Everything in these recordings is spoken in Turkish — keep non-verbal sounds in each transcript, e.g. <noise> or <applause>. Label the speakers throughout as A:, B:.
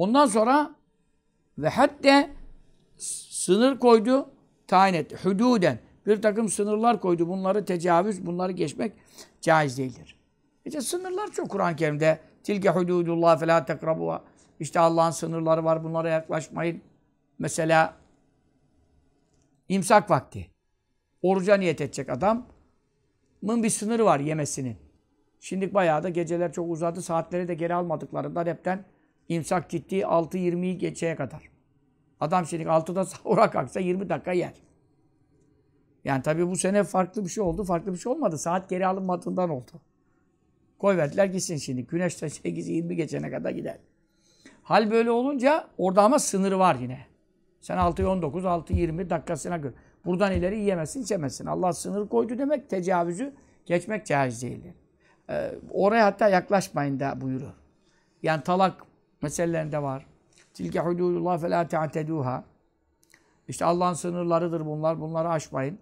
A: Ondan sonra ve hatta sınır koydu, tayin etti. Hududen. Bir takım sınırlar koydu. Bunları tecavüz, bunları geçmek caiz değildir. İşte sınırlar çok Kur'an-ı Kerim'de. Tilke hududullah fe tekrabuha. İşte Allah'ın sınırları var. Bunlara yaklaşmayın. Mesela imsak vakti. Oruca niyet edecek adamın bir sınırı var yemesinin. Şimdi bayağı da geceler çok uzadı. Saatleri de geri almadıklarından hepten İmsak ciddi 6:20'yi 20yi geçeye kadar. Adam şimdi 6'da <laughs> sahura kalksa 20 dakika yer. Yani tabii bu sene farklı bir şey oldu. Farklı bir şey olmadı. Saat geri alınmadığından oldu. Koyverdiler gitsin şimdi. Güneş de 8-20 geçene kadar gider. Hal böyle olunca orada ama sınırı var yine. Sen 6:19 6:20 dakikasına göre. Buradan ileri yiyemezsin, içemezsin. Allah sınır koydu demek tecavüzü geçmek caiz değildir. Ee, oraya hatta yaklaşmayın da buyuruyor. Yani talak meselelerinde var. Tilke hududullah fe la te'teduha. İşte Allah'ın sınırlarıdır bunlar. Bunları aşmayın.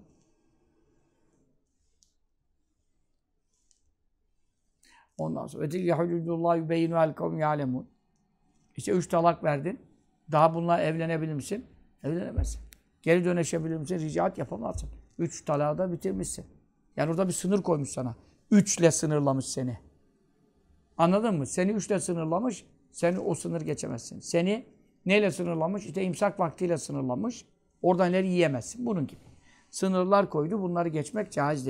A: Ondan sonra tilke hududullah yubeyinu el kavmi ya'lemun. İşte üç talak verdin. Daha bununla evlenebilir misin? Evlenemezsin. Geri döneşebilir misin? Ricaat yapamazsın. Üç talağı da bitirmişsin. Yani orada bir sınır koymuş sana. Üçle sınırlamış seni. Anladın mı? Seni üçle sınırlamış. Seni o sınır geçemezsin. Seni neyle sınırlamış? İşte imsak vaktiyle sınırlamış. Oradan ileri yiyemezsin. Bunun gibi. Sınırlar koydu. Bunları geçmek caiz değil.